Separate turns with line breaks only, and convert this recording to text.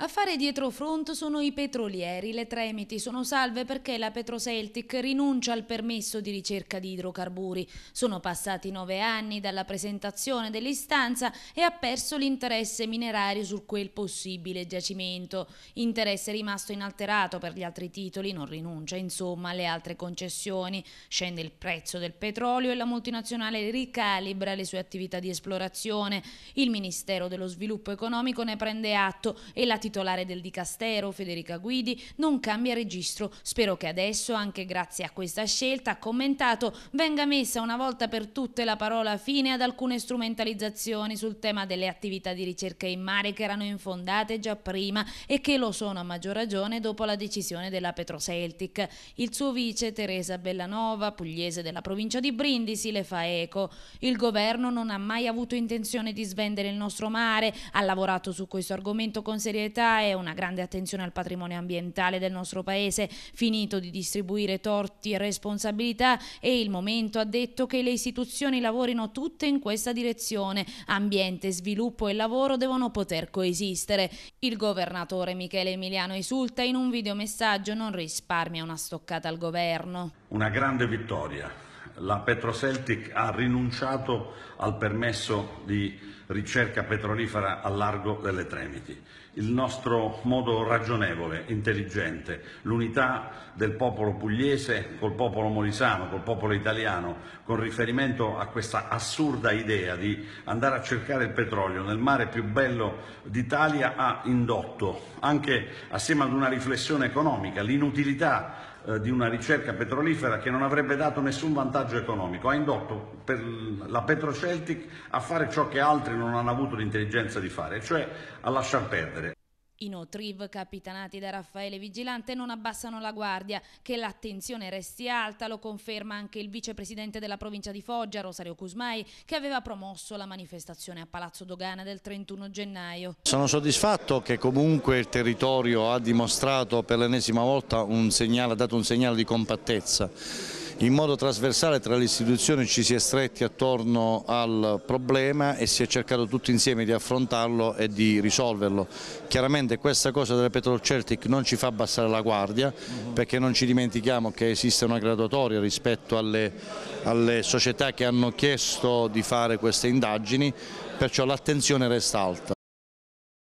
A fare dietro front sono i petrolieri. Le Tremiti sono salve perché la Petroceltic rinuncia al permesso di ricerca di idrocarburi. Sono passati nove anni dalla presentazione dell'istanza e ha perso l'interesse minerario su quel possibile giacimento. Interesse rimasto inalterato per gli altri titoli, non rinuncia insomma alle altre concessioni. Scende il prezzo del petrolio e la multinazionale ricalibra le sue attività di esplorazione. Il Ministero dello Sviluppo Economico ne prende atto e la titolare del Dicastero, Federica Guidi, non cambia registro. Spero che adesso, anche grazie a questa scelta, ha commentato, venga messa una volta per tutte la parola fine ad alcune strumentalizzazioni sul tema delle attività di ricerca in mare che erano infondate già prima e che lo sono a maggior ragione dopo la decisione della Petroceltic. Il suo vice, Teresa Bellanova, pugliese della provincia di Brindisi, le fa eco. Il governo non ha mai avuto intenzione di svendere il nostro mare, ha lavorato su questo argomento con serietà biodiversità e una grande attenzione al patrimonio ambientale del nostro paese. Finito di distribuire torti e responsabilità è il momento, ha detto, che le istituzioni lavorino tutte in questa direzione. Ambiente, sviluppo e lavoro devono poter coesistere. Il governatore Michele Emiliano esulta in un videomessaggio non risparmia una stoccata al governo.
Una grande vittoria la Petroceltic ha rinunciato al permesso di ricerca petrolifera a largo delle Tremiti. Il nostro modo ragionevole, intelligente, l'unità del popolo pugliese col popolo molisano, col popolo italiano, con riferimento a questa assurda idea di andare a cercare il petrolio nel mare più bello d'Italia ha indotto anche assieme ad una riflessione economica l'inutilità eh, di una ricerca petrolifera che non avrebbe dato nessun vantaggio economico, ha indotto la Petro Celtic a fare ciò che altri non hanno avuto l'intelligenza di fare, cioè a lasciar
perdere. I no triv capitanati da Raffaele Vigilante non abbassano la guardia, che l'attenzione resti alta lo conferma anche il vicepresidente della provincia di Foggia, Rosario Cusmai, che aveva promosso la manifestazione a Palazzo Dogana del 31 gennaio.
Sono soddisfatto che comunque il territorio ha dimostrato per l'ennesima volta un segnale, ha dato un segnale di compattezza in modo trasversale tra le istituzioni ci si è stretti attorno al problema e si è cercato tutti insieme di affrontarlo e di risolverlo. Chiaramente questa cosa della Celtic non ci fa abbassare la guardia mhm. perché non ci dimentichiamo che esiste una graduatoria rispetto alle, alle società che hanno chiesto di fare queste indagini, perciò l'attenzione resta alta.